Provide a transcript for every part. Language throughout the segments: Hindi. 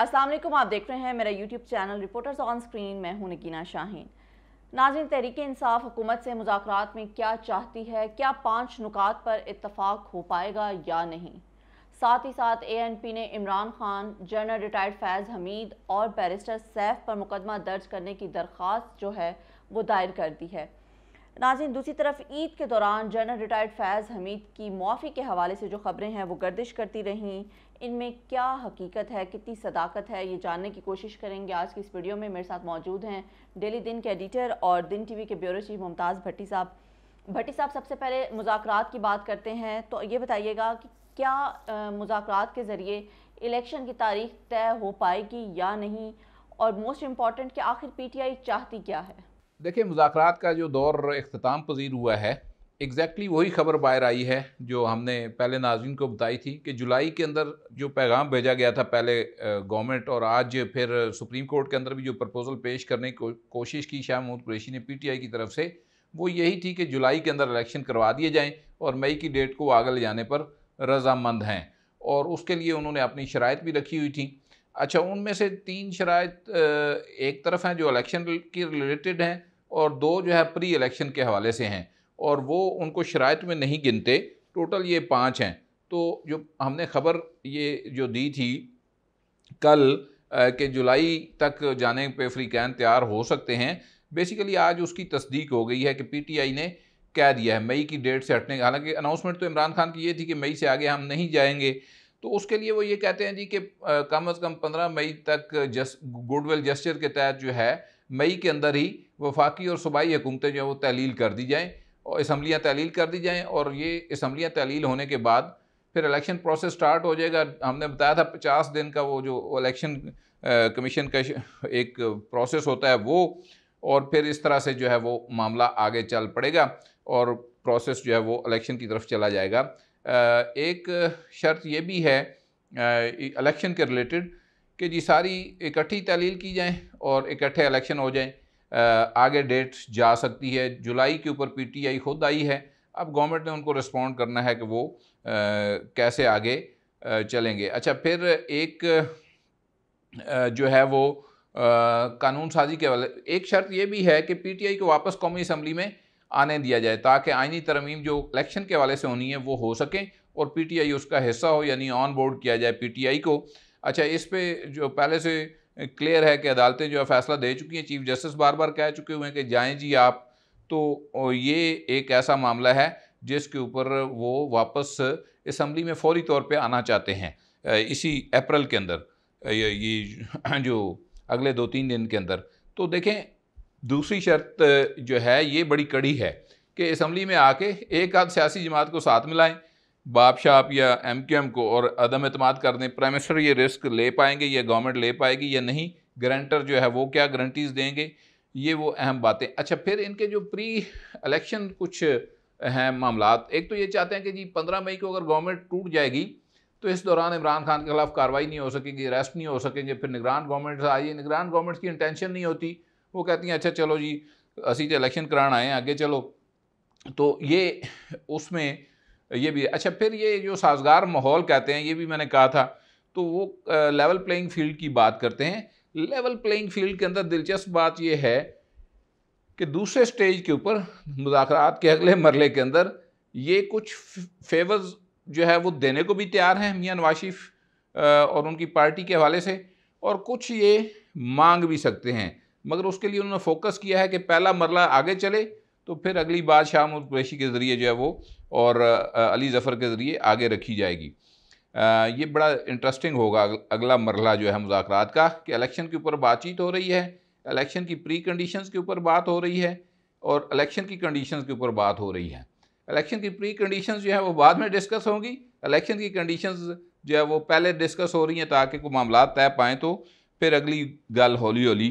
असलम आप देख रहे हैं मेरा YouTube channel Reporters on screen मैं हूं नगीना शाहीन नाजिन तहरीक इंसाफ हुकूमत से मुजात में क्या चाहती है क्या पाँच नुकात पर इतफाक़ हो पाएगा या नहीं साथ ही साथ ए एन पी ने इमरान खान जनरल रिटायर्ड फैज़ हमीद और बैरिस्टर सैफ पर मुकदमा दर्ज करने की दरख्वास्त जो है वो दायर कर दी है नाजिन दूसरी तरफ ईद के दौरान जनरल रिटायर्ड फैज़ हमीद की मुआफ़ी के हवाले से जो ख़बरें हैं वो गर्दिश करती रहीं इनमें क्या हकीकत है कितनी सदाकत है ये जानने की कोशिश करेंगे आज की इस वीडियो में मेरे साथ मौजूद हैं डेली दिन के एडिटर और दिन टीवी के ब्यूरो चीफ मुमताज़ भट्टी साहब भट्टी साहब सबसे पहले मुजाकर की बात करते हैं तो ये बताइएगा कि क्या मुजाकर के ज़रिए इलेक्शन की तारीख तय हो पाएगी या नहीं और मोस्ट इम्पॉर्टेंट कि आखिर पी चाहती क्या है देखिए मुजाकर का जो दौर अख्ताम पजीर हुआ है एग्जैक्टली exactly वही खबर बाहर आई है जो हमने पहले नाजिन को बताई थी कि जुलाई के अंदर जो पैगाम भेजा गया था पहले गवर्नमेंट और आज फिर सुप्रीम कोर्ट के अंदर भी जो प्रपोज़ल पेश करने की को, कोशिश की शाह महमूद कुरेशी ने पीटीआई की तरफ से वो यही थी कि जुलाई के अंदर इलेक्शन करवा दिए जाएँ और मई की डेट को आगे ले जाने पर रजामंद हैं और उसके लिए उन्होंने अपनी शराइ भी रखी हुई थी अच्छा उनमें से तीन शराइ एक तरफ हैं जो इलेक्शन के रिलेटेड हैं और दो जो है प्री इलेक्शन के हवाले से हैं और वो उनको शरात में नहीं गिनते टोटल ये पाँच हैं तो जो हमने ख़बर ये जो दी थी कल के जुलाई तक जाने पे कैन तैयार हो सकते हैं बेसिकली आज उसकी तस्दीक हो गई है कि पीटीआई ने कह दिया है मई की डेट से हटने हालांकि अनाउंसमेंट तो इमरान खान की ये थी कि मई से आगे हम नहीं जाएंगे तो उसके लिए वो ये कहते हैं जी कि कम अज़ कम पंद्रह मई तक जस गुडविल जस्चर के तहत जो है मई के अंदर ही वफाकी और सूबाई हुकूमतें जो है वो तहलील कर दी जाएँ और इसम्बलियाँ तहलील कर दी जाएँ और ये इसम्बलियाँ तहलील होने के बाद फिर इलेक्शन प्रोसेस स्टार्ट हो जाएगा हमने बताया था पचास दिन का वो जो इलेक्शन कमीशन का एक प्रोसेस होता है वो और फिर इस तरह से जो है वो मामला आगे चल पड़ेगा और प्रोसेस जो है वो इलेक्शन की तरफ चला जाएगा एक शर्त ये भी है इलेक्शन के रिलेटेड कि जी सारी इकट्ठी तहलील की जाएँ और इकट्ठे इलेक्शन हो जाएँ आगे डेट जा सकती है जुलाई के ऊपर पीटीआई खुद आई है अब गवर्नमेंट ने उनको रिस्पॉन्ड करना है कि वो आ, कैसे आगे आ, चलेंगे अच्छा फिर एक आ, जो है वो कानून साजी के वाले एक शर्त ये भी है कि पीटीआई को वापस कौमी असम्बली में आने दिया जाए ताकि आइनी तरमीम जो इलेक्शन के वाले से होनी है वो हो सकें और आई उसका हिस्सा हो यानी ऑन बोर्ड किया जाए आई को अच्छा इस पर जो पहले से क्लियर है कि अदालतें जो है फैसला दे चुकी हैं चीफ जस्टिस बार बार कह चुके हुए हैं कि जाएँ जी आप तो ये एक ऐसा मामला है जिसके ऊपर वो वापस इसम्बली में फौरी तौर पे आना चाहते हैं इसी अप्रैल के अंदर ये जो अगले दो तीन दिन के अंदर तो देखें दूसरी शर्त जो है ये बड़ी कड़ी है कि इसम्बली में आके एक आध सियासी जमात को साथ मिलाएं बादशाह या एम क्यू एम को और अदम अतमाद कर दें प्राइम मिनिस्टर ये रिस्क ले पाएंगे या गवर्नमेंट ले पाएगी या नहीं ग्रंटर जो है वो क्या गारंटीज़ देंगे ये वो अहम बातें अच्छा फिर इनके जो प्री इलेक्शन कुछ अहम मामला एक तो ये चाहते हैं कि जी पंद्रह मई को अगर गवर्नमेंट टूट जाएगी तो इस दौरान इमरान खान के खिलाफ कार्रवाई नहीं हो सकेगी अरेस्ट नहीं हो सकेंगे फिर निगरान गवर्नमेंट आई निगरान गवर्नमेंट की इंटेंशन नहीं होती वो कहती हैं अच्छा चलो जी असी तो इलेक्शन कराना आए आगे चलो तो ये उसमें ये भी है अच्छा फिर ये जो साजगार माहौल कहते हैं ये भी मैंने कहा था तो वो लेवल प्लेइंग फील्ड की बात करते हैं लेवल प्लेइंग फील्ड के अंदर दिलचस्प बात ये है कि दूसरे स्टेज के ऊपर मुजाकरात के अगले मरले के अंदर ये कुछ फेवर्स जो है वो देने को भी तैयार हैं मियाँ नवाशिफ और उनकी पार्टी के हवाले से और कुछ ये मांग भी सकते हैं मगर उसके लिए उन्होंने फोकस किया है कि पहला मरला आगे चले तो फिर अगली बात शाह मुद के ज़रिए जो है वो और अली ज़फ़र के ज़रिए आगे रखी जाएगी ये बड़ा इंटरेस्टिंग होगा अगला मरला जो है मुजाकर का कि इलेक्शन के ऊपर बातचीत हो रही है इलेक्शन की प्री कंडीशंस के ऊपर बात हो रही है और इलेक्शन की कंडीशंस के ऊपर बात हो रही है इलेक्शन की प्री कंडीशंस जो है वो बाद में डिस्कस होंगी इलेक्शन की कंडीशंस जो है वो पहले डिस्कस हो रही हैं ताकि कोई मामला तय पाएँ तो फिर अगली गल हौली हौली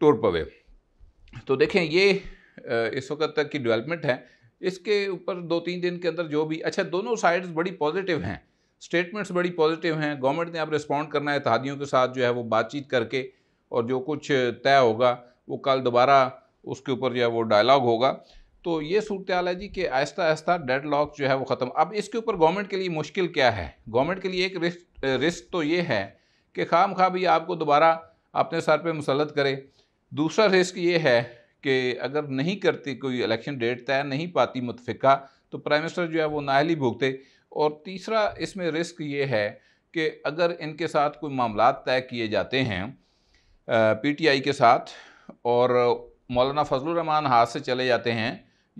टूर पवे तो देखें ये इस वक्त तक की डेवलपमेंट है इसके ऊपर दो तीन दिन के अंदर जो भी अच्छा दोनों साइड्स बड़ी पॉजिटिव हैं स्टेटमेंट्स बड़ी पॉजिटिव हैं गवर्नमेंट ने अब रिस्पॉन्ड करना है इतिहादियों के साथ जो है वो बातचीत करके और जो कुछ तय होगा वो कल दोबारा उसके ऊपर जो है वो डायलॉग होगा तो ये सूरत हाल है जी कि आहिस्ता आहिस्ता डेड लॉक जो है वो ख़त्म अब इसके ऊपर गवर्नमेंट के लिए मुश्किल क्या है गवर्नमेंट के लिए एक रिस्क रिस्क तो ये है कि खाम खा भी आपको दोबारा अपने सर पे मुसलत करे दूसरा रिस्क ये है कि अगर नहीं करती कोई इलेक्शन डेट तय नहीं पाती मुतफ़ा तो प्राइम मिनिस्टर जो है वो नाहली भुगते और तीसरा इसमें रिस्क ये है कि अगर इनके साथ कोई मामला तय किए जाते हैं पीटीआई के साथ और मौलाना फजलरहमान हाथ से चले जाते हैं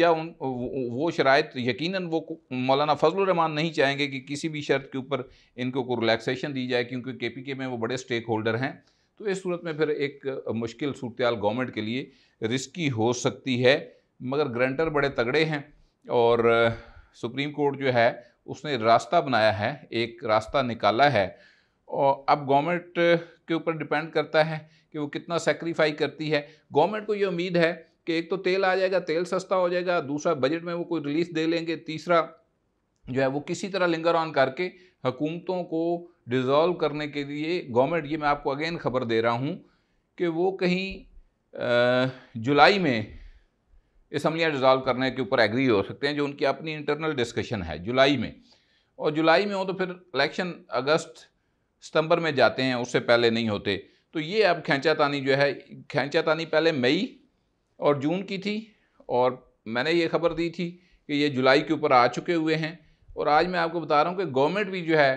या उन वो शरात तो यकीनन वो मौलाना फजलरहमान नहीं चाहेंगे कि किसी भी शर्त के ऊपर इनको को रिलैक्सेशन दी जाए क्योंकि के पी के में वो बड़े स्टेक होल्डर हैं तो इस सूरत में फिर एक मुश्किल सूरत गवर्नमेंट के लिए रिस्की हो सकती है मगर ग्रंटर बड़े तगड़े हैं और सुप्रीम कोर्ट जो है उसने रास्ता बनाया है एक रास्ता निकाला है और अब गवर्नमेंट के ऊपर डिपेंड करता है कि वो कितना सेक्रीफाई करती है गवर्नमेंट को ये उम्मीद है कि एक तो तेल आ जाएगा तेल सस्ता हो जाएगा दूसरा बजट में वो कोई रिलीफ दे लेंगे तीसरा जो है वो किसी तरह लिंगर ऑन करके हुकूमतों को डिज़ोल्व करने के लिए गवर्नमेंट ये मैं आपको अगेन ख़बर दे रहा हूँ कि वो कहीं जुलाई में इसम्बलियाँ डिज़ोल्व करने के ऊपर एग्री हो सकते हैं जो उनकी अपनी इंटरनल डिस्कशन है जुलाई में और जुलाई में हो तो फिर इलेक्शन अगस्त सितंबर में जाते हैं उससे पहले नहीं होते तो ये अब खेचातानी जो है खेचातानी पहले मई और जून की थी और मैंने ये खबर दी थी कि ये जुलाई के ऊपर आ चुके हुए हैं और आज मैं आपको बता रहा हूँ कि गवर्नमेंट भी जो है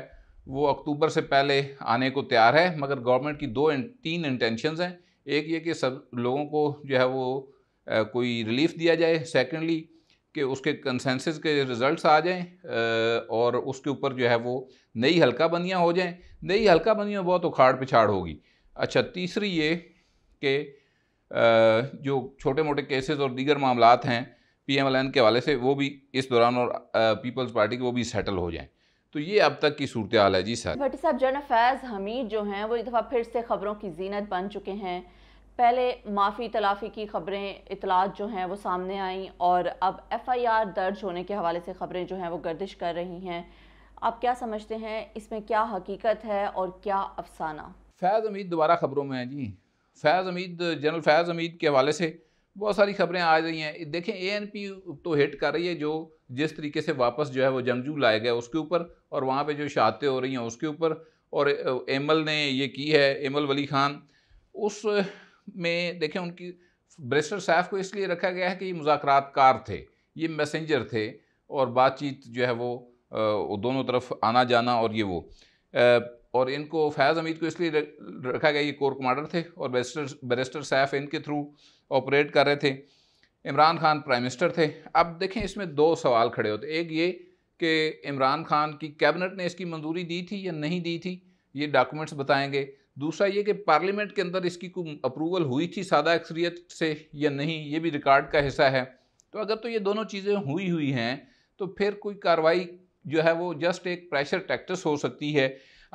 वो अक्टूबर से पहले आने को तैयार है मगर गवर्नमेंट की दो तीन इंटेंशंस हैं एक ये कि सब लोगों को जो है वो आ, कोई रिलीफ दिया जाए सेकेंडली कि उसके कंसेंसस के रिज़ल्ट आ जाएँ और उसके ऊपर जो है वो नई हल्का बनियाँ हो जाएँ नई हल्का बनियाँ में बहुत उखाड़ पिछाड़ होगी अच्छा तीसरी ये कि जो छोटे मोटे केसेस और दीगर मामला हैं पी एम एल एन के हवाले से वो भी इस दौरान और पीपल्स पार्टी के वो भी सेटल हो जाएँ तो ये अब तक की सूरत हाल है जी सर भट्टी साहब जन फैज़ हमीद जो हैं वो एक दफ़ा फिर से ख़बरों की जीनत बन चुके हैं पहले माफ़ी तलाफ़ी की ख़बरें इतलात जो हैं वो सामने आईं और अब एफ़ आई आर दर्ज होने के हवाले से ख़बरें जो हैं वो गर्दिश कर रही हैं आप क्या समझते हैं इसमें क्या हकीकत है और क्या अफसाना फैज़ हमीद दोबारा ख़बरों में है जी फैज़ हमीद जनरल फैज़ हमीद के हवाले से बहुत सारी खबरें आ रही हैं देखें ए तो हिट कर रही है जो जिस तरीके से वापस जो है वो जंगजू लाया गया उसके ऊपर और वहाँ पे जो शहादतें हो रही हैं उसके ऊपर और एमल ने ये की है एमल वली खान उस में देखें उनकी ब्रेस्टर सैफ को इसलिए रखा गया है कि ये मुजाकर कार थे ये मैसेंजर थे और बातचीत जो है वो दोनों तरफ आना जाना और ये वो और इनको फैज़ हमीद को इसलिए रखा गया ये कोर कमांडर थे और बेस्टर बेरेस्टर सैफ इनके थ्रू ऑपरेट कर रहे थे इमरान खान प्राइम मिनिस्टर थे अब देखें इसमें दो सवाल खड़े होते एक ये कि इमरान खान की कैबिनेट ने इसकी मंजूरी दी थी या नहीं दी थी ये डॉक्यूमेंट्स बताएंगे दूसरा ये कि पार्लियामेंट के अंदर इसकी अप्रूवल हुई थी सादा अक्सरियत से या नहीं ये भी रिकॉर्ड का हिस्सा है तो अगर तो ये दोनों चीज़ें हुई हुई हैं तो फिर कोई कार्रवाई जो है वो जस्ट एक प्रेशर टैक्टिस हो सकती है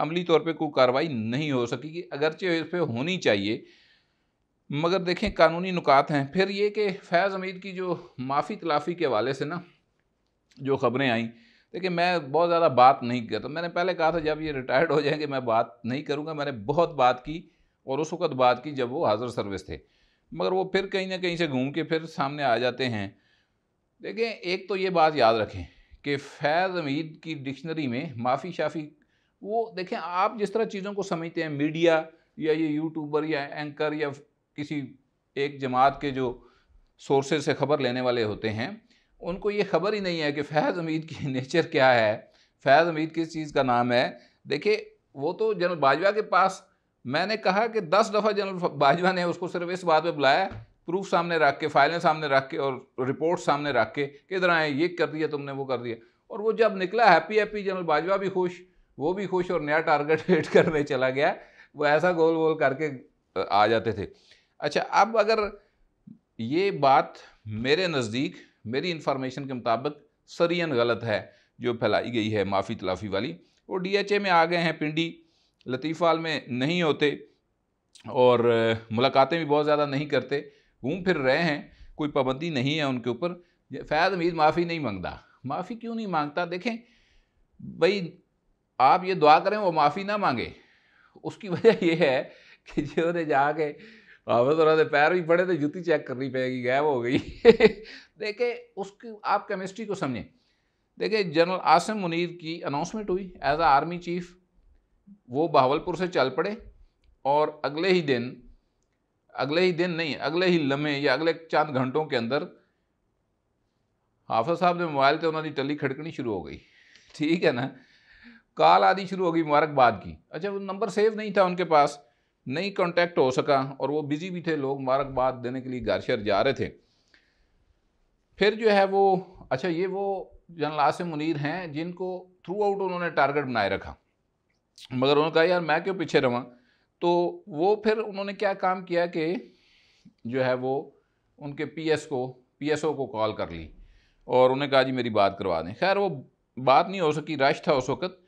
अमली तौर पे कोई कार्रवाई नहीं हो सकेगी अगरचे इस पर होनी चाहिए मगर देखें कानूनी नुकात हैं फिर ये कि फैज़ हमीद की जो माफ़ी तलाफ़ी के हवाले से ना जो ख़बरें आई देखिए मैं बहुत ज़्यादा बात नहीं किया तो मैंने पहले कहा था जब ये रिटायर्ड हो जाएंगे मैं बात नहीं करूँगा मैंने बहुत बात की और उस वक़्त बात की जब वो हाज़िर सर्विस थे मगर वो फिर कहीं ना कहीं से घूम के फिर सामने आ जाते हैं देखें एक तो ये बात याद रखें कि फैज़ हमीद की डिक्शनरी में माफ़ी शाफ़ी वो देखें आप जिस तरह चीज़ों को समझते हैं मीडिया या ये यूट्यूबर या एंकर या किसी एक जमात के जो सोर्सेज से ख़बर लेने वाले होते हैं उनको ये खबर ही नहीं है कि फैज़ हमीद की नेचर क्या है फैज़ हमीद किस चीज़ का नाम है देखिए वो तो जनरल बाजवा के पास मैंने कहा कि दस दफ़ा जनरल बाजवा ने उसको सिर्फ इस बात पे बुलाया प्रूफ सामने रख के फाइलें सामने रख के और रिपोर्ट सामने रख के किधर आए ये कर दिया तुमने वो कर दिया और वो जब निकला हैप्पी हैप्पी जनरल बाजवा भी खुश वो भी खुश और नया टारगेट वेट करने चला गया वो ऐसा गोल गोल करके आ जाते थे अच्छा अब अगर ये बात मेरे नज़दीक मेरी इन्फॉर्मेशन के मुताबिक सरियन गलत है जो फैलाई गई है माफ़ी तलाफ़ी वाली वो डीएचए में आ गए हैं पिंडी लतीफ़ाल में नहीं होते और मुलाकातें भी बहुत ज़्यादा नहीं करते घूम फिर रहे हैं कोई पाबंदी नहीं है उनके ऊपर फैज़ मीर माफ़ी नहीं मांगता माफ़ी क्यों नहीं मांगता देखें भाई आप ये दुआ करें वो माफ़ी ना मांगे उसकी वजह यह है कि जो जाके हमें तो रहते पैर भी पड़े तो जूती चेक करनी पड़ेगी गायब हो गई देखे उसकी आप केमिस्ट्री को समझें देखिए जनरल आसिम मुनीर की अनाउंसमेंट हुई एज अ आर्मी चीफ वो बहावलपुर से चल पड़े और अगले ही दिन अगले ही दिन नहीं अगले ही लम्हे या अगले चंद घंटों के अंदर हाफज साहब ने मोबाइल तो उन्होंने टली खड़कनी शुरू हो गई ठीक है ना कॉल आदि शुरू हो गई मुबारकबाद की अच्छा वो नंबर सेव नहीं था उनके पास नहीं कॉन्टैक्ट हो सका और वो बिज़ी भी थे लोग मुबारकबाद देने के लिए गारशर जा रहे थे फिर जो है वो अच्छा ये वो जनरल आसिम मुनीर हैं जिनको थ्रू आउट उन्होंने टारगेट बनाए रखा मगर उन्होंने कहा यार मैं क्यों पीछे रहा तो वो फिर उन्होंने क्या काम किया कि जो है वो उनके पीएस को पीएसओ को कॉल कर ली और उन्हें कहा जी मेरी बात करवा दें खैर वो बात नहीं हो सकी रश था उस वक्त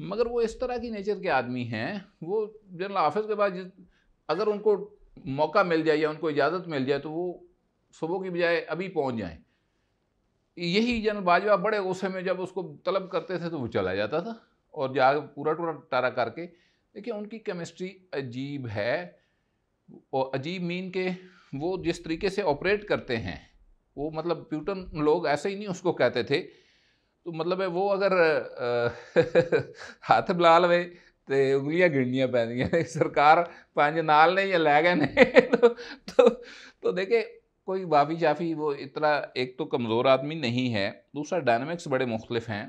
मगर वो इस तरह की नेचर के आदमी हैं वो जनरल ऑफिस के बाद अगर उनको मौका मिल जाए या उनको इजाज़त मिल जाए तो वो सुबह की बजाय अभी पहुंच जाएं यही जनरल बाजवा बड़े गुस्से में जब उसको तलब करते थे तो वो चला जाता था और जा पूरा टूरा टारा करके देखिए उनकी केमिस्ट्री अजीब है और अजीब मीन के वो जिस तरीके से ऑपरेट करते हैं वो मतलब प्यूटन लोग ऐसे ही नहीं उसको कहते थे तो मतलब है वो अगर हाथ बुला लवे तो उंगलियां ਗਿਣਨੀਆਂ पैदा सरकार ਪੰਜ नाल ने या लै गए ने तो, तो तो देखे कोई वाफी शाफी वो इतना एक तो कमज़ोर आदमी नहीं है दूसरा डायनमिक्स बड़े मुख्तलिफ हैं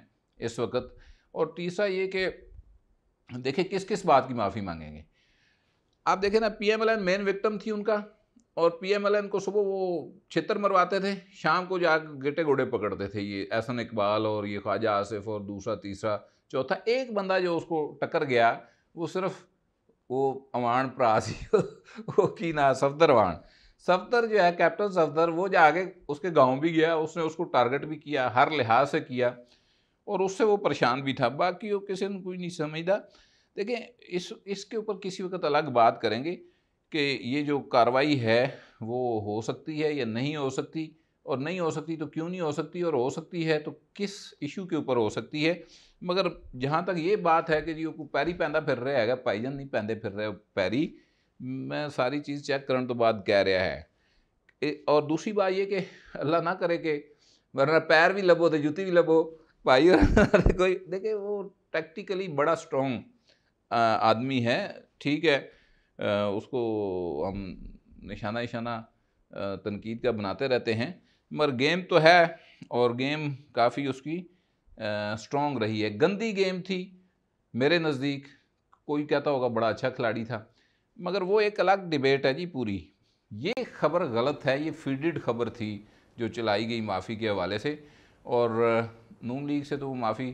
इस वक्त और तीसरा ये कि देखे किस किस बात की माफ़ी मांगेंगे आप देखें ना P M L N main victim थी उनका और पीएमएलएन को सुबह वो छितर मरवाते थे शाम को जा गिटे गोड़े पकड़ते थे ये एहसन इकबाल और ये ख्वाजा आसिफ और दूसरा तीसरा चौथा एक बंदा जो उसको टक्कर गया वो सिर्फ वो अवान प्रासी वो की ना सफदरवान सफदर जो है कैप्टन सफदर वो जाके उसके गांव भी गया उसने उसको टारगेट भी किया हर लिहाज से किया और उससे वो परेशान भी था बाकी वो किसी ने कुछ नहीं समझदा देखें इस इसके ऊपर किसी वक्त अलग बात करेंगे कि ये जो कार्रवाई है वो हो सकती है या नहीं हो सकती और नहीं हो सकती तो क्यों नहीं हो सकती और हो सकती है तो किस इशू के ऊपर हो सकती है मगर जहाँ तक ये बात है कि जी वो पैरी पैदा फिर रहा है भाईजन नहीं पैदे फिर रहे पैरी मैं सारी चीज़ चेक करने तो बाद कह रहा है और दूसरी बात ये कि अल्लाह ना करे कि वरना पैर भी लभो तो जुती भी लभो भाई कोई देखिए वो प्रैक्टिकली बड़ा स्ट्रॉन्ग आदमी है ठीक है उसको हम निशाना निशाना तनकीद का बनाते रहते हैं मगर गेम तो है और गेम काफ़ी उसकी स्ट्रॉन्ग रही है गंदी गेम थी मेरे नज़दीक कोई कहता होगा बड़ा अच्छा खिलाड़ी था मगर वो एक अलग डिबेट है जी पूरी ये खबर गलत है ये फीडेड खबर थी जो चलाई गई माफ़ी के हवाले से और नून लीग से तो वो माफ़ी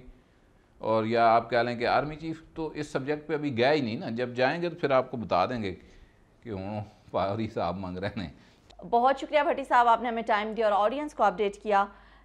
और या आप कह लें कि आर्मी चीफ तो इस सब्जेक्ट पे अभी गया ही नहीं ना जब जाएंगे तो फिर आपको बता देंगे कि हूँ पारी साहब मंग रहे हैं बहुत शुक्रिया भट्टी साहब आपने हमें टाइम दिया और ऑडियंस को अपडेट किया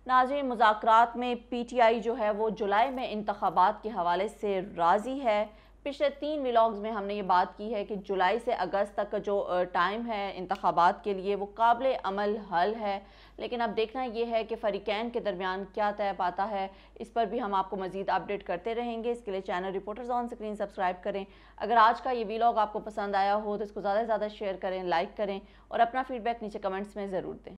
नाजी मुजाकर में पी टी आई जो है वो जुलाई में इंतबात के हवाले से राज़ी है पिछले तीन विलाग्स में हमने ये बात की है कि जुलाई से अगस्त तक का जो टाइम है इंतबात के लिए वो काबिल अमल हल है लेकिन अब देखना यह है कि फ़रीकैन के दरमियान क्या तय पाता है इस पर भी हम आपको मजीद अपडेट करते रहेंगे इसके लिए channel Reporters on screen subscribe करें अगर आज का ये वीलॉग आपको पसंद आया हो तो इसको ज़्यादा से ज़्यादा शेयर करें लाइक करें और अपना फीडबैक नीचे कमेंट्स में ज़रूर दें